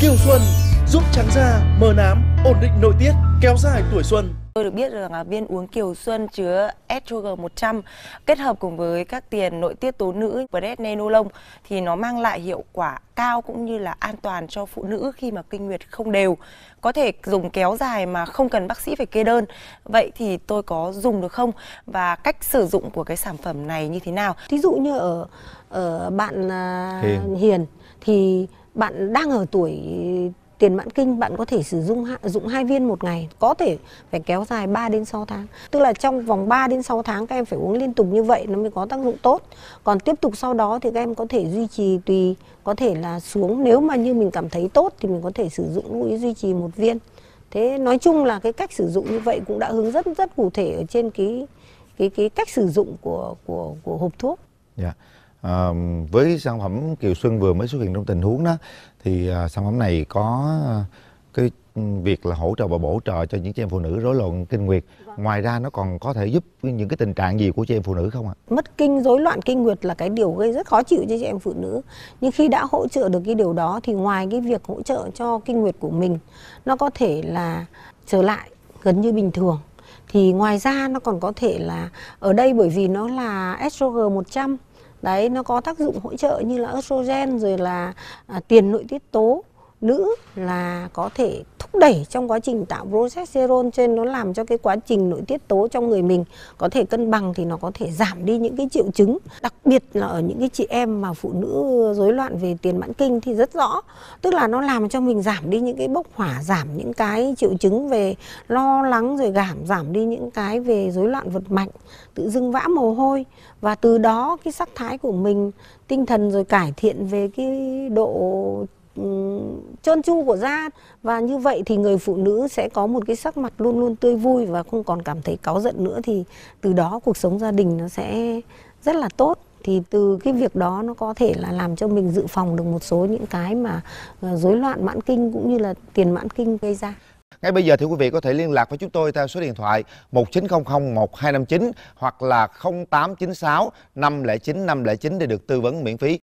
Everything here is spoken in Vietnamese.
Kiều Xuân giúp trắng da, mờ nám, ổn định nội tiết, kéo dài tuổi xuân. Tôi được biết rằng là viên uống Kiều Xuân chứa estrogen 100 kết hợp cùng với các tiền nội tiết tố nữ prednisolone thì nó mang lại hiệu quả cao cũng như là an toàn cho phụ nữ khi mà kinh nguyệt không đều. Có thể dùng kéo dài mà không cần bác sĩ phải kê đơn. Vậy thì tôi có dùng được không và cách sử dụng của cái sản phẩm này như thế nào? Thí dụ như ở ở bạn à, Hiền, Hiền thì bạn đang ở tuổi tiền mãn kinh bạn có thể sử dụng dụng hai viên một ngày có thể phải kéo dài 3 đến 6 tháng tức là trong vòng 3 đến 6 tháng các em phải uống liên tục như vậy nó mới có tác dụng tốt còn tiếp tục sau đó thì các em có thể duy trì tùy có thể là xuống nếu mà như mình cảm thấy tốt thì mình có thể sử dụng mũi duy trì một viên thế nói chung là cái cách sử dụng như vậy cũng đã hướng rất rất cụ thể ở trên cái cái cái cách sử dụng của của của hộp thuốc yeah. Dạ à, với sản phẩm kiều xuân vừa mới xuất hiện trong tình huống đó thì à, sản phẩm này có ờ, cái việc là hỗ trợ và bổ trợ cho những chị em phụ nữ rối loạn kinh nguyệt vâng. ngoài ra nó còn có thể giúp những cái tình trạng gì của chị em phụ nữ không ạ mất kinh rối loạn kinh nguyệt là cái điều gây rất khó chịu cho chị em phụ nữ nhưng khi đã hỗ trợ được cái điều đó thì ngoài cái việc hỗ trợ cho kinh nguyệt của mình nó có thể là trở lại gần như bình thường thì ngoài ra nó còn có thể là ở đây bởi vì nó là estrogen 100 đấy nó có tác dụng hỗ trợ như là estrogen rồi là à, tiền nội tiết tố nữ là có thể thúc đẩy trong quá trình tạo progesterone trên nó làm cho cái quá trình nội tiết tố trong người mình có thể cân bằng thì nó có thể giảm đi những cái triệu chứng đặc biệt là ở những cái chị em mà phụ nữ rối loạn về tiền mãn kinh thì rất rõ tức là nó làm cho mình giảm đi những cái bốc hỏa giảm những cái triệu chứng về lo lắng rồi giảm giảm đi những cái về rối loạn vật mạch tự dưng vã mồ hôi và từ đó cái sắc thái của mình tinh thần rồi cải thiện về cái độ trơn tru của da và như vậy thì người phụ nữ sẽ có một cái sắc mặt luôn luôn tươi vui và không còn cảm thấy cáu giận nữa thì từ đó cuộc sống gia đình nó sẽ rất là tốt thì từ cái việc đó nó có thể là làm cho mình dự phòng được một số những cái mà ờ, rối loạn mãn kinh cũng như là tiền mãn kinh gây ra. Ngay bây giờ thì quý vị có thể liên lạc với chúng tôi theo số điện thoại 1900 1259 hoặc là 0896 509 509 để được tư vấn miễn phí.